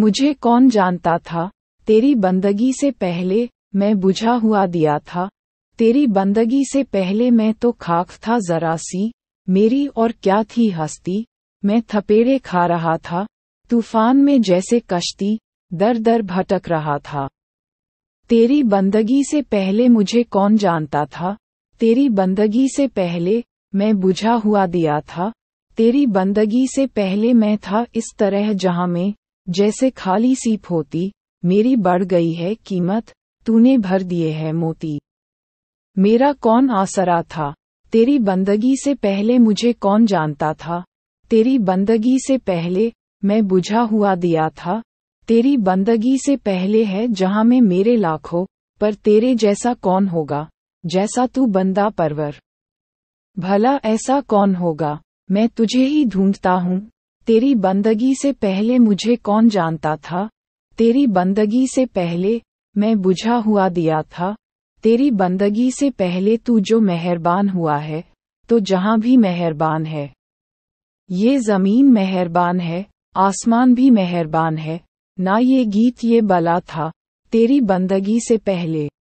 मुझे कौन जानता था तेरी बंदगी से पहले मैं बुझा हुआ दिया था तेरी बंदगी से पहले मैं तो खाक था जरा सी मेरी और क्या थी हस्ती मैं थपेड़े खा रहा था तूफान में जैसे कश्ती दर दर भटक रहा था तेरी बंदगी से पहले मुझे कौन जानता था तेरी बंदगी से पहले मैं बुझा हुआ दिया था तेरी बंदगी से पहले मैं था इस तरह जहां में जैसे खाली सीप होती मेरी बढ़ गई है कीमत तूने भर दिए है मोती मेरा कौन आसरा था तेरी बंदगी से पहले मुझे कौन जानता था तेरी बंदगी से पहले मैं बुझा हुआ दिया था तेरी बंदगी से पहले है जहां में मेरे लाखों पर तेरे जैसा कौन होगा जैसा तू बंदा परवर भला ऐसा कौन होगा मैं तुझे ही ढूंढता हूँ तेरी बंदगी से पहले मुझे कौन जानता था तेरी बंदगी से पहले मैं बुझा हुआ दिया था तेरी बंदगी से पहले तू जो मेहरबान हुआ है तो जहां भी मेहरबान है ये ज़मीन मेहरबान है आसमान भी मेहरबान है ना ये गीत ये बला था तेरी बंदगी से पहले